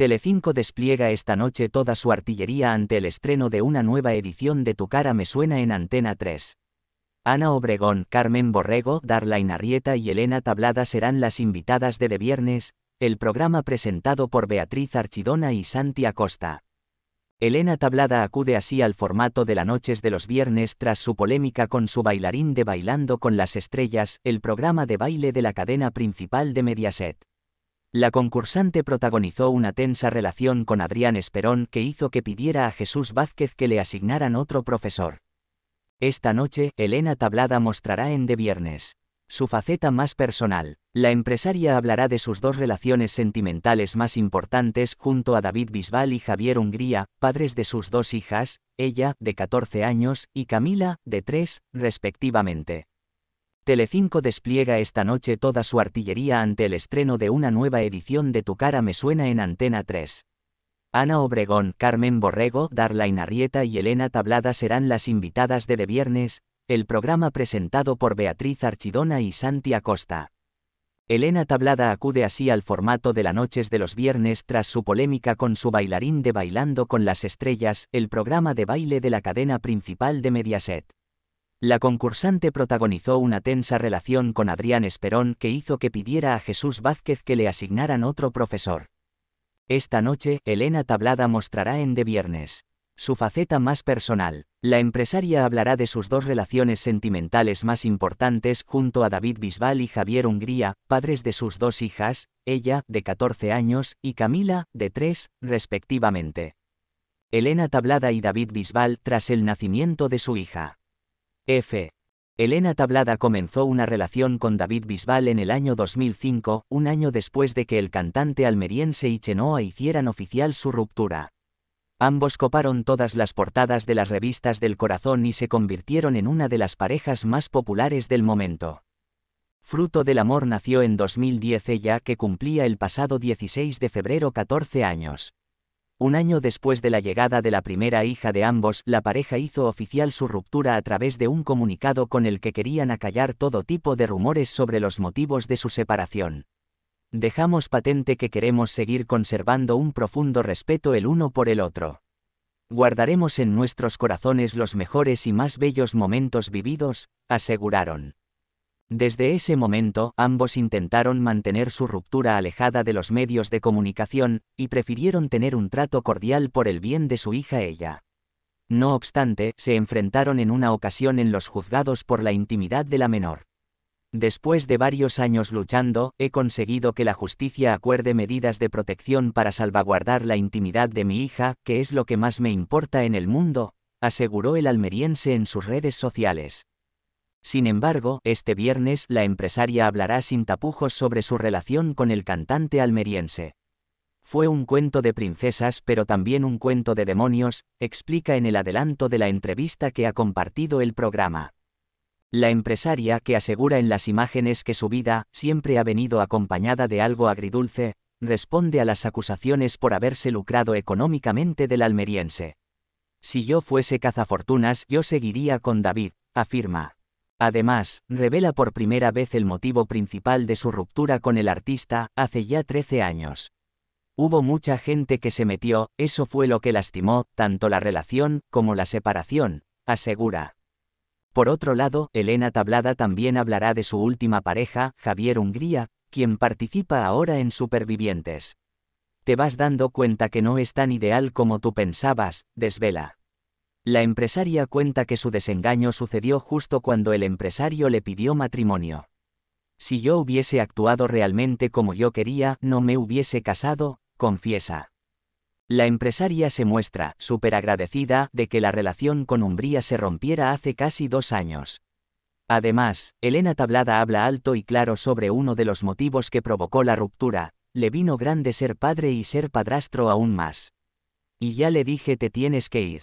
Telecinco despliega esta noche toda su artillería ante el estreno de una nueva edición de Tu cara me suena en Antena 3. Ana Obregón, Carmen Borrego, Darla Inarrieta y Elena Tablada serán las invitadas de De Viernes, el programa presentado por Beatriz Archidona y Santi Acosta. Elena Tablada acude así al formato de la Noches de los Viernes tras su polémica con su bailarín de Bailando con las Estrellas, el programa de baile de la cadena principal de Mediaset. La concursante protagonizó una tensa relación con Adrián Esperón que hizo que pidiera a Jesús Vázquez que le asignaran otro profesor. Esta noche, Elena Tablada mostrará en De Viernes su faceta más personal. La empresaria hablará de sus dos relaciones sentimentales más importantes junto a David Bisbal y Javier Hungría, padres de sus dos hijas, ella, de 14 años, y Camila, de 3, respectivamente. Telecinco despliega esta noche toda su artillería ante el estreno de una nueva edición de Tu cara me suena en Antena 3. Ana Obregón, Carmen Borrego, Darla Inarrieta y Elena Tablada serán las invitadas de De Viernes, el programa presentado por Beatriz Archidona y Santi Acosta. Elena Tablada acude así al formato de las Noches de los Viernes tras su polémica con su bailarín de Bailando con las Estrellas, el programa de baile de la cadena principal de Mediaset. La concursante protagonizó una tensa relación con Adrián Esperón que hizo que pidiera a Jesús Vázquez que le asignaran otro profesor. Esta noche, Elena Tablada mostrará en De Viernes su faceta más personal. La empresaria hablará de sus dos relaciones sentimentales más importantes junto a David Bisbal y Javier Hungría, padres de sus dos hijas, ella, de 14 años, y Camila, de 3, respectivamente. Elena Tablada y David Bisbal tras el nacimiento de su hija. F. Elena Tablada comenzó una relación con David Bisbal en el año 2005, un año después de que el cantante almeriense y Chenoa hicieran oficial su ruptura. Ambos coparon todas las portadas de las revistas del corazón y se convirtieron en una de las parejas más populares del momento. Fruto del Amor nació en 2010 ella que cumplía el pasado 16 de febrero 14 años. Un año después de la llegada de la primera hija de ambos, la pareja hizo oficial su ruptura a través de un comunicado con el que querían acallar todo tipo de rumores sobre los motivos de su separación. Dejamos patente que queremos seguir conservando un profundo respeto el uno por el otro. Guardaremos en nuestros corazones los mejores y más bellos momentos vividos, aseguraron. Desde ese momento, ambos intentaron mantener su ruptura alejada de los medios de comunicación, y prefirieron tener un trato cordial por el bien de su hija ella. No obstante, se enfrentaron en una ocasión en los juzgados por la intimidad de la menor. Después de varios años luchando, he conseguido que la justicia acuerde medidas de protección para salvaguardar la intimidad de mi hija, que es lo que más me importa en el mundo, aseguró el almeriense en sus redes sociales. Sin embargo, este viernes la empresaria hablará sin tapujos sobre su relación con el cantante almeriense. Fue un cuento de princesas pero también un cuento de demonios, explica en el adelanto de la entrevista que ha compartido el programa. La empresaria que asegura en las imágenes que su vida siempre ha venido acompañada de algo agridulce, responde a las acusaciones por haberse lucrado económicamente del almeriense. Si yo fuese cazafortunas yo seguiría con David, afirma. Además, revela por primera vez el motivo principal de su ruptura con el artista, hace ya 13 años. Hubo mucha gente que se metió, eso fue lo que lastimó, tanto la relación como la separación, asegura. Por otro lado, Elena Tablada también hablará de su última pareja, Javier Hungría, quien participa ahora en Supervivientes. Te vas dando cuenta que no es tan ideal como tú pensabas, desvela. La empresaria cuenta que su desengaño sucedió justo cuando el empresario le pidió matrimonio. Si yo hubiese actuado realmente como yo quería, no me hubiese casado, confiesa. La empresaria se muestra, súper agradecida, de que la relación con Umbría se rompiera hace casi dos años. Además, Elena Tablada habla alto y claro sobre uno de los motivos que provocó la ruptura, le vino grande ser padre y ser padrastro aún más. Y ya le dije te tienes que ir.